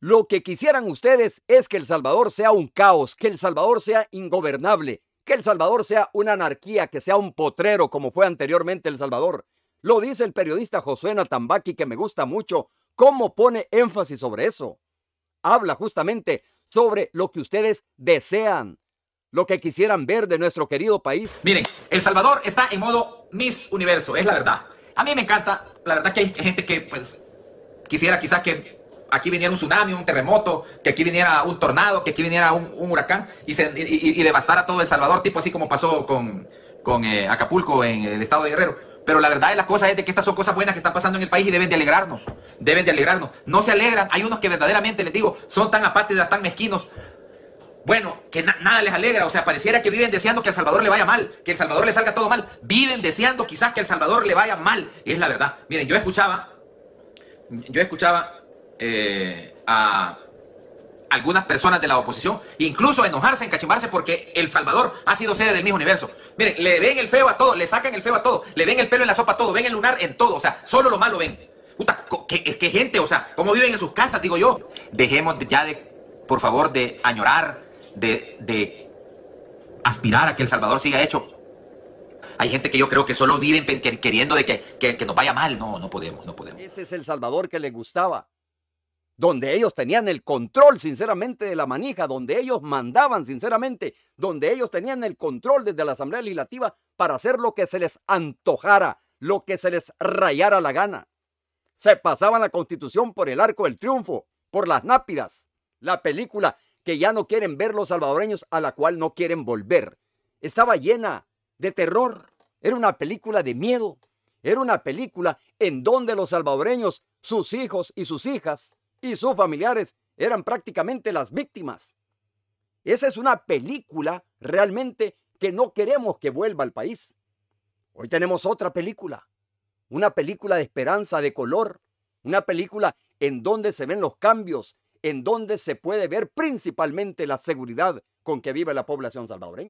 Lo que quisieran ustedes es que El Salvador sea un caos, que El Salvador sea ingobernable, que El Salvador sea una anarquía, que sea un potrero como fue anteriormente El Salvador. Lo dice el periodista Josué Natambaki, que me gusta mucho, cómo pone énfasis sobre eso. Habla justamente sobre lo que ustedes desean, lo que quisieran ver de nuestro querido país. Miren, El Salvador está en modo Miss Universo, es la verdad. A mí me encanta, la verdad que hay gente que pues, quisiera quizás que aquí viniera un tsunami, un terremoto, que aquí viniera un tornado, que aquí viniera un, huracán y, devastara todo El Salvador, tipo así como pasó con, eh, Acapulco en el estado de Guerrero. Pero la verdad de las cosas es de que estas son cosas buenas que están pasando en el país y deben de alegrarnos, deben de alegrarnos. No se alegran, hay unos que verdaderamente, les digo, son tan apátidas, tan mezquinos, bueno, que nada les alegra, o sea, pareciera que viven deseando que El Salvador le vaya mal, que El Salvador le salga todo mal, viven deseando quizás que El Salvador le vaya mal, y es la verdad. Miren, yo escuchaba, yo escuchaba eh, a algunas personas de la oposición, incluso enojarse, encachimarse porque El Salvador ha sido sede del mismo universo. Miren, le ven el feo a todo, le sacan el feo a todo, le ven el pelo en la sopa a todo, ven el lunar en todo, o sea, solo lo malo ven. Puta, qué, gente, o sea, cómo viven en sus casas, digo yo. Dejemos ya de, por favor, de añorar, de, aspirar a que El Salvador siga hecho hay gente que yo creo que solo viven queriendo de que, que, nos vaya mal. No, no podemos, no podemos. Ese es El Salvador que le gustaba donde ellos tenían el control sinceramente de la manija, donde ellos mandaban sinceramente, donde ellos tenían el control desde la Asamblea Legislativa para hacer lo que se les antojara, lo que se les rayara la gana. Se pasaban la constitución por el arco del triunfo, por las nápidas, la película que ya no quieren ver los salvadoreños, a la cual no quieren volver. Estaba llena de terror, era una película de miedo, era una película en donde los salvadoreños, sus hijos y sus hijas, y sus familiares eran prácticamente las víctimas. Esa es una película realmente que no queremos que vuelva al país. Hoy tenemos otra película, una película de esperanza, de color, una película en donde se ven los cambios, en donde se puede ver principalmente la seguridad con que vive la población salvadoreña.